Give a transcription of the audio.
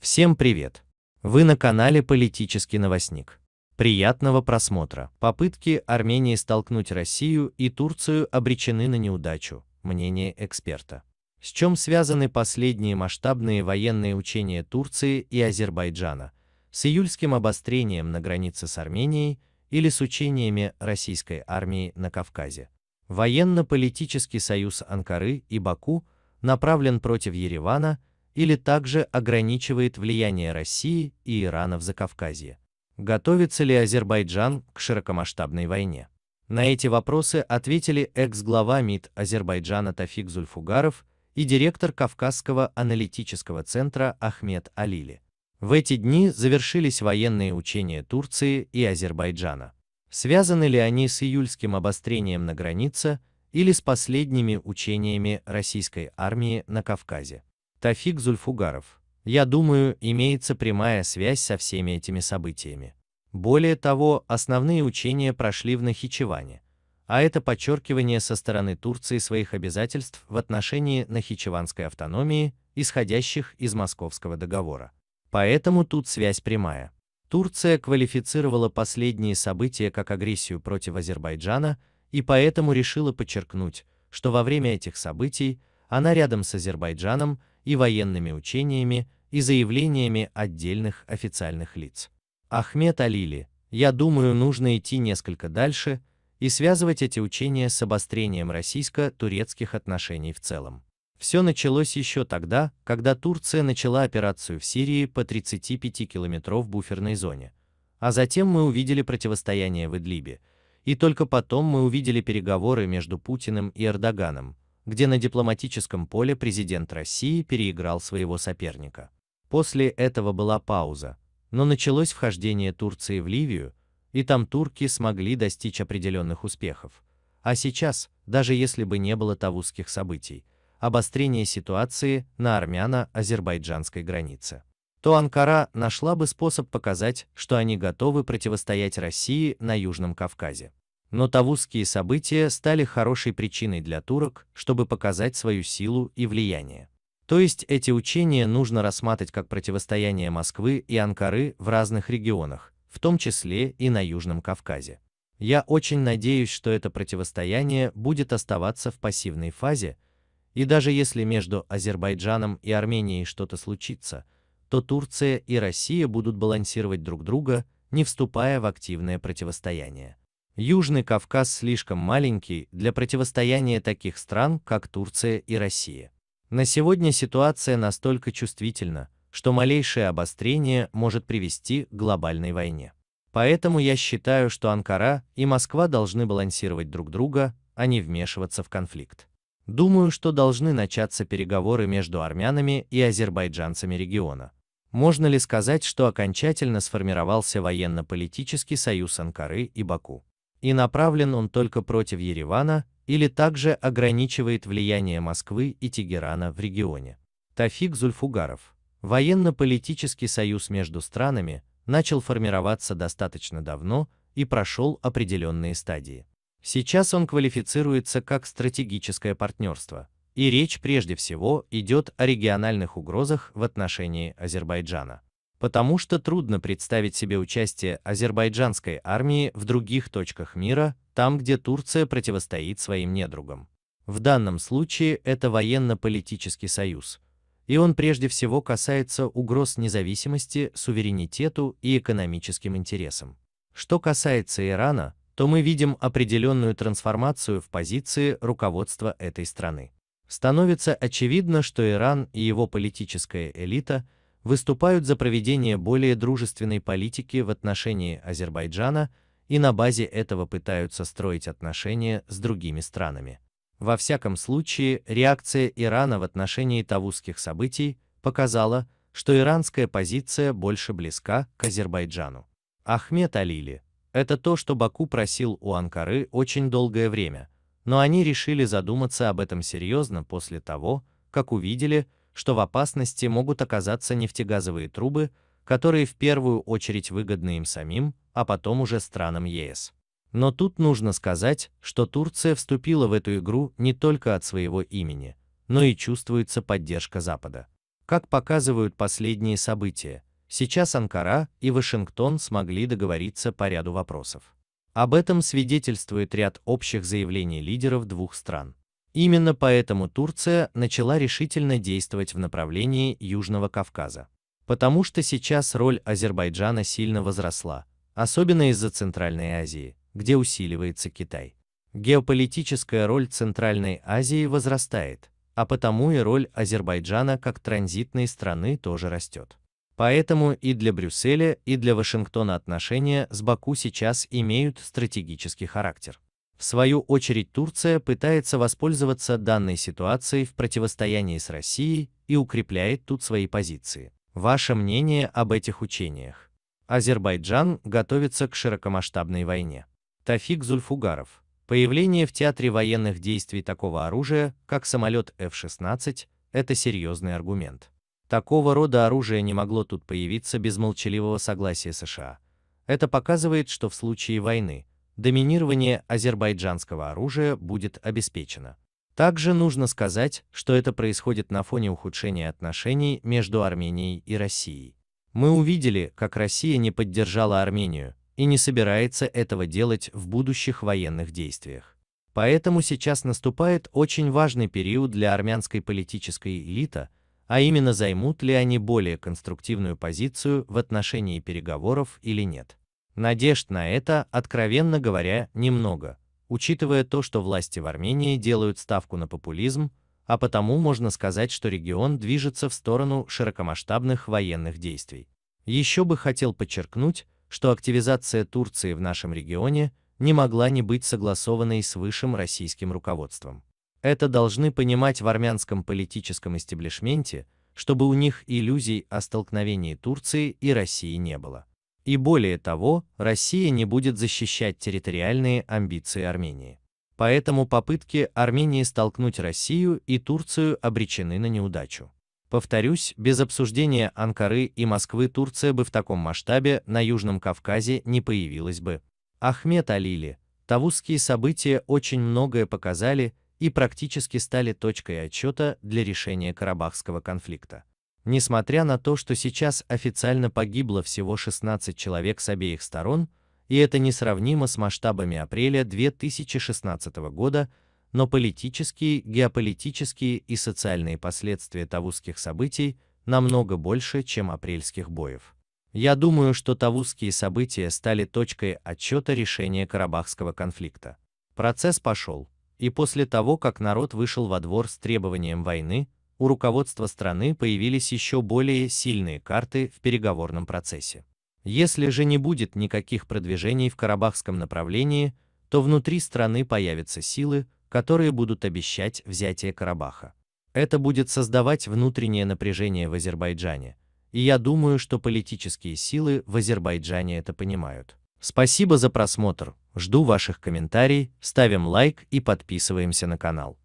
Всем привет! Вы на канале «Политический новостник». Приятного просмотра. Попытки Армении столкнуть Россию и Турцию обречены на неудачу, мнение эксперта. С чем связаны последние масштабные военные учения Турции и Азербайджана, с июльским обострением на границе с Арменией или с учениями российской армии на Кавказе? Военно-политический союз Анкары и Баку направлен против Еревана или также ограничивает влияние России и Ирана в Закавказье. Готовится ли Азербайджан к широкомасштабной войне? На эти вопросы ответили экс-глава МИД Азербайджана Тафик Зульфугаров и директор Кавказского аналитического центра Ахмед Алили. В эти дни завершились военные учения Турции и Азербайджана. Связаны ли они с июльским обострением на границе или с последними учениями российской армии на Кавказе? Тафик Зульфугаров. Я думаю, имеется прямая связь со всеми этими событиями. Более того, основные учения прошли в Нахичеване, а это подчеркивание со стороны Турции своих обязательств в отношении нахичеванской автономии, исходящих из Московского договора. Поэтому тут связь прямая. Турция квалифицировала последние события как агрессию против Азербайджана и поэтому решила подчеркнуть, что во время этих событий она рядом с Азербайджаном и военными учениями и заявлениями отдельных официальных лиц. Ахмед Алили, я думаю, нужно идти несколько дальше и связывать эти учения с обострением российско-турецких отношений в целом. Все началось еще тогда, когда Турция начала операцию в Сирии по 35 километров буферной зоне. А затем мы увидели противостояние в Идлибе. И только потом мы увидели переговоры между Путиным и Эрдоганом, где на дипломатическом поле президент России переиграл своего соперника. После этого была пауза, но началось вхождение Турции в Ливию, и там турки смогли достичь определенных успехов. А сейчас, даже если бы не было тавузских событий, обострение ситуации на армяно-азербайджанской границе, то Анкара нашла бы способ показать, что они готовы противостоять России на Южном Кавказе. Но тавузские события стали хорошей причиной для турок, чтобы показать свою силу и влияние. То есть эти учения нужно рассматривать как противостояние Москвы и Анкары в разных регионах, в том числе и на Южном Кавказе. Я очень надеюсь, что это противостояние будет оставаться в пассивной фазе, и даже если между Азербайджаном и Арменией что-то случится, то Турция и Россия будут балансировать друг друга, не вступая в активное противостояние. Южный Кавказ слишком маленький для противостояния таких стран, как Турция и Россия. На сегодня ситуация настолько чувствительна, что малейшее обострение может привести к глобальной войне. Поэтому я считаю, что Анкара и Москва должны балансировать друг друга, а не вмешиваться в конфликт. Думаю, что должны начаться переговоры между армянами и азербайджанцами региона. Можно ли сказать, что окончательно сформировался военно-политический союз Анкары и Баку? И направлен он только против Еревана или также ограничивает влияние Москвы и Тегерана в регионе? Тафик Зульфугаров. Военно-политический союз между странами начал формироваться достаточно давно и прошел определенные стадии. Сейчас он квалифицируется как стратегическое партнерство, и речь прежде всего идет о региональных угрозах в отношении Азербайджана. Потому что трудно представить себе участие азербайджанской армии в других точках мира, там, где Турция противостоит своим недругам. В данном случае это военно-политический союз, и он прежде всего касается угроз независимости, суверенитету и экономическим интересам. Что касается Ирана, то мы видим определенную трансформацию в позиции руководства этой страны. Становится очевидно, что Иран и его политическая элита выступают за проведение более дружественной политики в отношении Азербайджана и на базе этого пытаются строить отношения с другими странами. Во всяком случае, реакция Ирана в отношении тавузских событий показала, что иранская позиция больше близка к Азербайджану. Ахмед Алили, это то, что Баку просил у Анкары очень долгое время, но они решили задуматься об этом серьезно после того, как увидели, что в опасности могут оказаться нефтегазовые трубы, которые в первую очередь выгодны им самим, а потом уже странам ЕС. Но тут нужно сказать, что Турция вступила в эту игру не только от своего имени, но и чувствуется поддержка Запада. Как показывают последние события, Сейчас Анкара и Вашингтон смогли договориться по ряду вопросов. Об этом свидетельствует ряд общих заявлений лидеров двух стран. Именно поэтому Турция начала решительно действовать в направлении Южного Кавказа. Потому что сейчас роль Азербайджана сильно возросла, особенно из-за Центральной Азии, где усиливается Китай. Геополитическая роль Центральной Азии возрастает, а потому и роль Азербайджана как транзитной страны тоже растет. Поэтому и для Брюсселя, и для Вашингтона отношения с Баку сейчас имеют стратегический характер. В свою очередь Турция пытается воспользоваться данной ситуацией в противостоянии с Россией и укрепляет тут свои позиции. Ваше мнение об этих учениях? Азербайджан готовится к широкомасштабной войне. Тафик Зульфугаров. Появление в театре военных действий такого оружия, как самолет F-16, это серьезный аргумент. Такого рода оружие не могло тут появиться без молчаливого согласия США. Это показывает, что в случае войны доминирование азербайджанского оружия будет обеспечено. Также нужно сказать, что это происходит на фоне ухудшения отношений между Арменией и Россией. Мы увидели, как Россия не поддержала Армению и не собирается этого делать в будущих военных действиях. Поэтому сейчас наступает очень важный период для армянской политической элиты, а именно займут ли они более конструктивную позицию в отношении переговоров или нет. Надежд на это, откровенно говоря, немного, учитывая то, что власти в Армении делают ставку на популизм, а потому можно сказать, что регион движется в сторону широкомасштабных военных действий. Еще бы хотел подчеркнуть, что активизация Турции в нашем регионе не могла не быть согласованной с высшим российским руководством. Это должны понимать в армянском политическом истеблишменте, чтобы у них иллюзий о столкновении Турции и России не было. И более того, Россия не будет защищать территориальные амбиции Армении. Поэтому попытки Армении столкнуть Россию и Турцию обречены на неудачу. Повторюсь, без обсуждения Анкары и Москвы Турция бы в таком масштабе на Южном Кавказе не появилась бы. Ахмед Алили, тавузские события очень многое показали и практически стали точкой отчета для решения Карабахского конфликта. Несмотря на то, что сейчас официально погибло всего 16 человек с обеих сторон, и это несравнимо с масштабами апреля 2016 года, но политические, геополитические и социальные последствия тавузских событий намного больше, чем апрельских боев. Я думаю, что тавузские события стали точкой отчета решения Карабахского конфликта. Процесс пошел, и после того, как народ вышел во двор с требованием войны, у руководства страны появились еще более сильные карты в переговорном процессе. Если же не будет никаких продвижений в карабахском направлении, то внутри страны появятся силы, которые будут обещать взятие Карабаха. Это будет создавать внутреннее напряжение в Азербайджане, и я думаю, что политические силы в Азербайджане это понимают. Спасибо за просмотр, жду ваших комментариев, ставим лайк и подписываемся на канал.